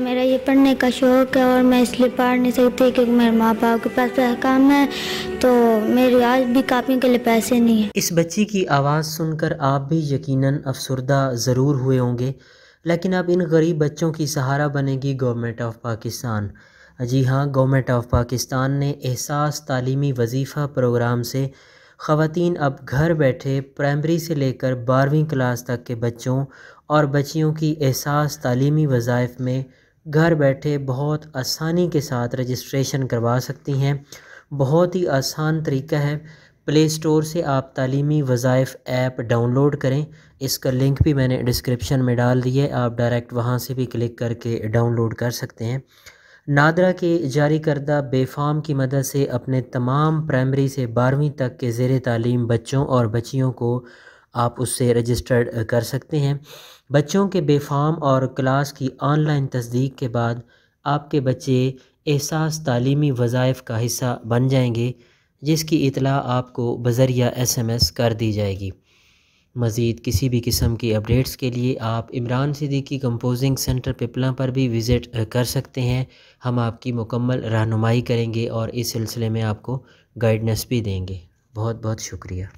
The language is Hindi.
मेरा ये पढ़ने का शौक़ है और मैं इसलिए पढ़ नहीं सकती क्योंकि मेरे माँ बाप के पास पैसा कम है तो मेरे आज भी कापियों के लिए पैसे नहीं है इस बच्ची की आवाज़ सुनकर आप भी यकीनन अफसरदा ज़रूर हुए होंगे लेकिन अब इन गरीब बच्चों की सहारा बनेगी गवर्नमेंट ऑफ पाकिस्तान जी हाँ गवर्नमेंट ऑफ पाकिस्तान ने एहसास तालीमी वजीफ़ा प्रोग्राम से ख़वातीन अब घर बैठे प्राइमरी से लेकर बारहवीं क्लास तक के बच्चों और बच्चियों की एहसास तालीमी वज़ाइफ में घर बैठे बहुत आसानी के साथ रजिस्ट्रेशन करवा सकती हैं बहुत ही आसान तरीका है प्ले स्टोर से आप तलीमी वज़ाइफ़ ऐप डाउनलोड करें इसका लिंक भी मैंने डिस्क्रिप्शन में डाल दिया है आप डायरेक्ट वहाँ से भी क्लिक करके डाउनलोड कर सकते हैं नादरा के जारी करदा बेफाम की मदद से अपने तमाम प्राइमरी से बारहवीं तक के ज़ेर तालीम बच्चों और बच्चियों को आप उससे रजिस्टर्ड कर सकते हैं बच्चों के बेफाम और क्लास की ऑनलाइन तस्दीक के बाद आपके बच्चे एहसास तलीमी वज़ाइफ का हिस्सा बन जाएंगे जिसकी इतला आपको बजरिया एस एम एस कर दी जाएगी मज़ीद किसी भी किस्म की अपडेट्स के लिए आप इमरान सिद्दीकी कंपोजिंग सेंटर पिपला पर भी विज़िट कर सकते हैं हम आपकी मुकम्मल रहनुमाई करेंगे और इस सिलसिले में आपको गाइडनेस भी देंगे बहुत बहुत शुक्रिया